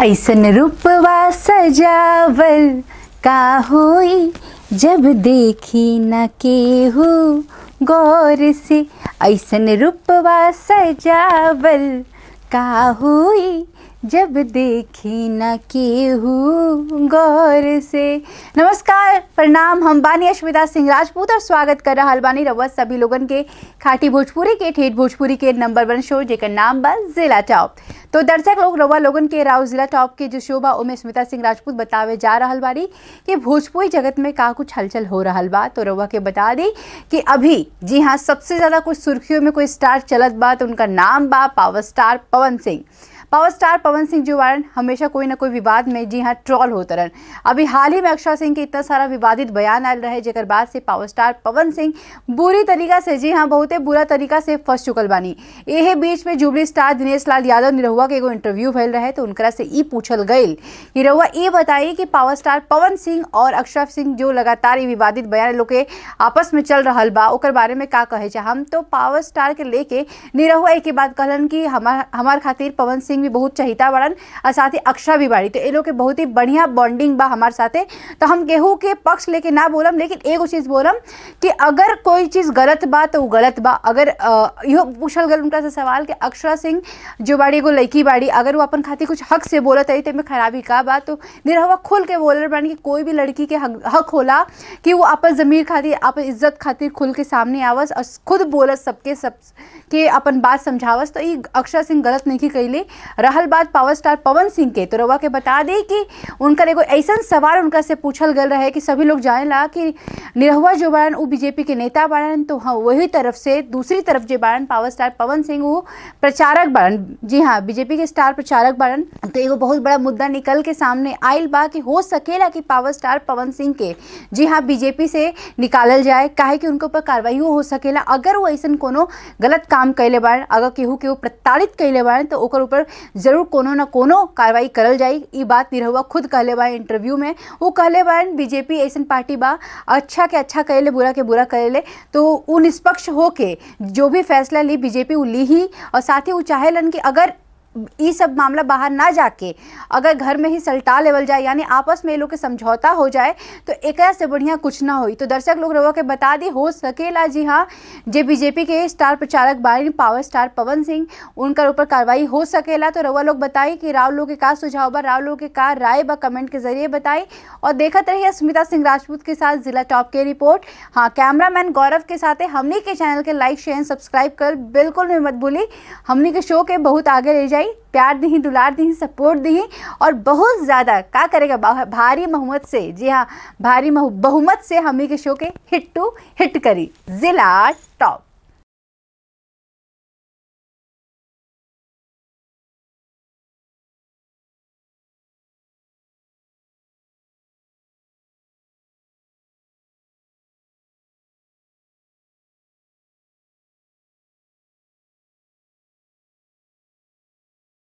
ऐसन रूपवा सजावल का होई जब देखी न केहू गौर से ऐसन रूपवा सजावल का होई जब देखी न केहू गौर से नमस्कार प्रणाम हम बानी अश्मिता सिंह राजपूत और स्वागत कर रहा बानी रवत सभी लोगन के खाटी भोजपुरी के ठेठ भोजपुरी के नंबर वन शो जेकर नाम बा जिला टॉप तो दर्शक लोग रवा लोगन के राव जिला टॉप के जो शो बा उमे स्मिता सिंह राजपूत बतावे जा रहा बारी कि भोजपुरी जगत में का कुछ हलचल हो रहा बा तो रवा के बता दी कि अभी जी हाँ सबसे ज़्यादा कुछ सुर्खियों में कोई स्टार चलत बा तो उनका नाम बा power star Pawan Singh power star Pawan Singh जो वारन हमेशा कोई ना कोई विवाद में जी हाँ ट्रॉल होते रहन अभी हाल ही में अक्षय सिंह के इतना सारा विवादित बयान आ रहे जेकर बाद से पावर स्टार पवन सिंह बुरी तरीका से जी हाँ बहुत बुरा तरीका से फंस चुकल बानी यही बीच में जुबली स्टार दिनेश लाल यादव निरहुआ के एगो इंटरव्यू भेल रहे तो उनका से ई पूछल गई निरहुआ ये बताई कि पावर स्टार पवन सिंह और अक्षय सिंह जो लगातार विवादित बयान लोग के आपस में चल रहा बा ओकर बारे में का कहे हम तो पावर स्टार के लेके निरहुआ एक बात कहलन कि हमार हमार खातिर पवन सिंह सिंह भी बहुत चहिता बड़न और साथ ही अक्षरा भी बड़ी तो ये लोग के बहुत ही बढ़िया बॉन्डिंग बा हमारे साथे तो हम गेहूँ के पक्ष लेके ना बोलम लेकिन एगो चीज़ बोलम कि अगर कोई चीज़ गलत बा तो गलत बा अगर यो पूछल गल उनका से सवाल कि अक्षरा सिंह जो बाड़ी एगो लड़की बाड़ी अगर वो अपन खातिर कुछ हक से बोलत है तो में खराबी का बात तो निरहुआ खुल के बोल रहे कि कोई भी लड़की के हक, होला कि वो अपन ज़मीर खातिर अपन इज्जत खातिर खुल के सामने आवस और खुद बोलत सबके सब के अपन बात समझावस तो ये अक्षरा सिंह गलत नहीं कैले रहल बात पावर स्टार पवन सिंह के तो रवा के बता दी कि उनका एगो ऐसा सवाल उनका से पूछल गल रहे कि सभी लोग जाने ला कि निरहुआ जो बारन वो बीजेपी के नेता बारन तो हाँ वही तरफ से दूसरी तरफ जो बारन पावर स्टार पवन सिंह वो प्रचारक बारन जी हाँ बीजेपी के स्टार प्रचारक बारन तो एगो बहुत बड़ा मुद्दा निकल के सामने आयल बा कि हो सकेला कि पावर स्टार पवन सिंह के जी हाँ बीजेपी से निकालल जाए काहे कि उनके ऊपर कार्रवाई हो सकेला अगर वो ऐसा कोनो गलत काम कैले बारन अगर केहू केहू प्रताड़ित कैले बारन तो ऊपर ज़रूर कोनो ना कोनो कार्रवाई करल जाई ई बात निरहुआ खुद कहले बा इंटरव्यू में वो कहले बान बीजेपी ऐसन पार्टी बा अच्छा के अच्छा करेले बुरा के बुरा करेले तो वो निष्पक्ष होके जो भी फैसला ली बीजेपी वो ली ही और साथ ही वो चाहे लन कि अगर ये सब मामला बाहर ना जाके अगर घर में ही सलटा लेवल जाए यानी आपस में ये लोग के समझौता हो जाए तो एक से बढ़िया कुछ ना हो तो दर्शक लोग रवा के बता दी हो सकेला जी हाँ जे बीजेपी के स्टार प्रचारक बारी पावर स्टार पवन सिंह उनका ऊपर कार्रवाई हो सकेला तो रवा लोग बताई कि राव लोग के का सुझाव बा राव लोग के का राय ब कमेंट के जरिए बताई और देखते रहिए स्मिता सिंह राजपूत के साथ जिला टॉप के रिपोर्ट हाँ कैमरामैन गौरव के साथ हमने के चैनल के लाइक शेयर सब्सक्राइब कर बिल्कुल भी मत भूली हमने के शो के बहुत आगे ले जाई प्यार दी दुलार दी सपोर्ट दी और बहुत ज़्यादा क्या करेगा भारी बहुमत से जी हाँ भारी बहुमत से हमी के शो के हिट टू हिट करी जिला टॉप